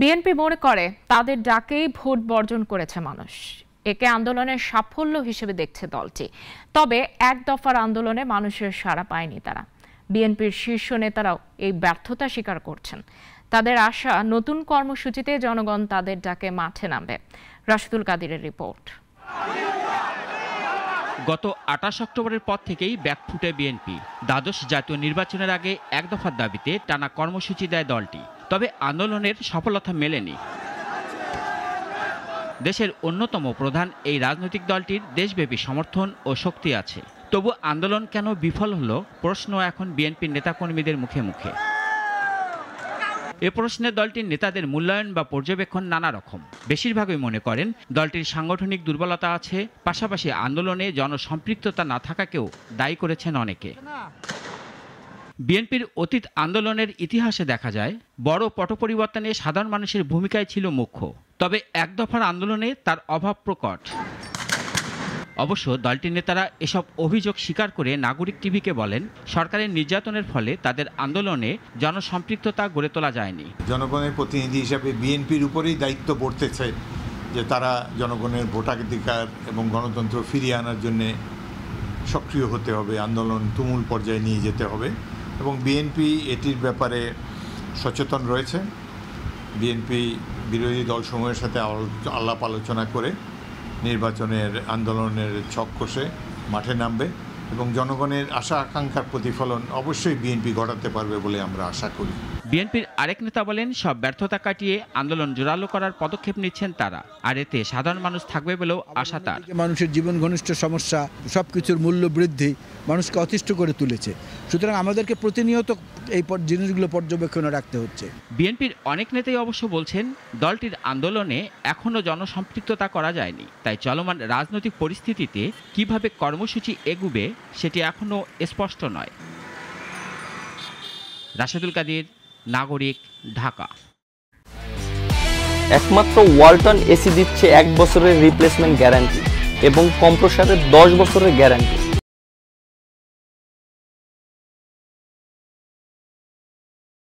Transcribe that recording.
BNP মনে করে তাদের ডাকেই ভোট বর্জন করেছে মানুষ একে আন্দোলনের সাফল্য হিসেবে দেখছে দলটি তবে এক দফার আন্দোলনে মানুষের সাড়া পায়নি তারা বিএনপির শীর্ষ নেতারাও এই ব্যর্থতা স্বীকার করছেন তাদের আশা নতুন কর্মসূচিতে জনগণ তাদের ডাকে মাঠে নামবে রাশিদুল কাদিরের রিপোর্ট গত আঠাশ অক্টোবরের পর থেকেই ব্যাক ফুটে বিএনপি দ্বাদশ জাতীয় নির্বাচনের আগে এক দফার দাবিতে টানা কর্মসূচি দেয় দলটি তবে আন্দোলনের সফলতা মেলেনি দেশের অন্যতম প্রধান এই রাজনৈতিক দলটির দেশব্যাপী সমর্থন ও শক্তি আছে তবু আন্দোলন কেন বিফল হলো প্রশ্ন এখন বিএনপির নেতাকর্মীদের মুখে মুখে এ প্রশ্নে দলটির নেতাদের মূল্যায়ন বা পর্যবেক্ষণ নানা রকম বেশিরভাগই মনে করেন দলটির সাংগঠনিক দুর্বলতা আছে পাশাপাশি আন্দোলনে জনসম্পৃক্ততা না থাকাকেও দায়ী করেছেন অনেকে বিএনপির অতীত আন্দোলনের ইতিহাসে দেখা যায় বড় পটপরিবর্তনে সাধারণ মানুষের ভূমিকায় ছিল মুখ্য তবে এক দফার আন্দোলনে তার অভাব প্রকট অবশ্য দলটির নেতারা এসব অভিযোগ স্বীকার করে নাগরিক টিভিকে বলেন সরকারের নির্যাতনের ফলে তাদের আন্দোলনে জনসম্পৃক্ততা গড়ে তোলা যায়নি জনগণের প্রতিনিধি হিসাবে বিএনপির উপরেই দায়িত্ব পড়তেছে যে তারা জনগণের ভোটাধিকার এবং গণতন্ত্র ফিরিয়ে আনার জন্যে সক্রিয় হতে হবে আন্দোলন তুমুল পর্যায়ে নিয়ে যেতে হবে এবং বিএনপি এটির ব্যাপারে সচেতন রয়েছে বিএনপি বিরোধী দলসমূহের সাথে আলাপ আলোচনা করে নির্বাচনের আন্দোলনের ছক কষে মাঠে নামবে এবং জনগণের আশা আকাঙ্ক্ষার প্রতিফলন অবশ্যই বিএনপি ঘটাতে পারবে বলে আমরা আশা করি বিএনপির আরেক নেতা বলেন সব ব্যর্থতা কাটিয়ে আন্দোলন জোরালো করার পদক্ষেপ নিচ্ছেন তারা আর এতে সাধারণ মানুষ থাকবে বলেও আশা তার মানুষের জীবন ঘনিষ্ঠ সমস্যা সব কিছুর মূল্য বৃদ্ধি মানুষকে অতিষ্ঠ করে তুলেছে সুতরাং আমাদেরকে প্রতিনিয়ত এই জিনিসগুলো পর্যবেক্ষণে রাখতে হচ্ছে বিএনপির অনেক নেতাই অবশ্য বলছেন দলটির আন্দোলনে এখনও জনসম্পৃক্ততা করা যায়নি তাই চলমান রাজনৈতিক পরিস্থিতিতে কিভাবে কর্মসূচি এগুবে সেটি এখনও স্পষ্ট নয় রাশেদুল কাদির নাগরিক ঢাকা একমাত্র ওয়ালটন এসি দিচ্ছে এক বছরের রিপ্লেসমেন্ট গ্যারান্টি এবং কম্প্রসারের দশ বছরের গ্যারান্টি